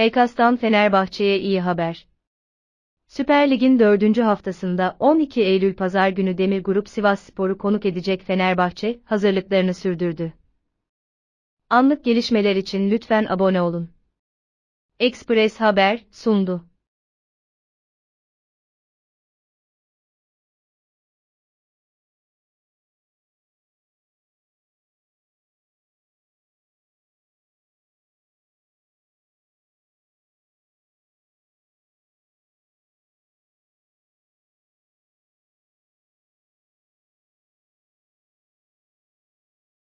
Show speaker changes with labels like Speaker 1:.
Speaker 1: Pelkas'tan Fenerbahçe'ye iyi haber. Süper Lig'in dördüncü haftasında 12 Eylül Pazar günü Demir Grup Sivas Spor'u konuk edecek Fenerbahçe hazırlıklarını sürdürdü. Anlık gelişmeler için lütfen abone olun.
Speaker 2: Express Haber sundu.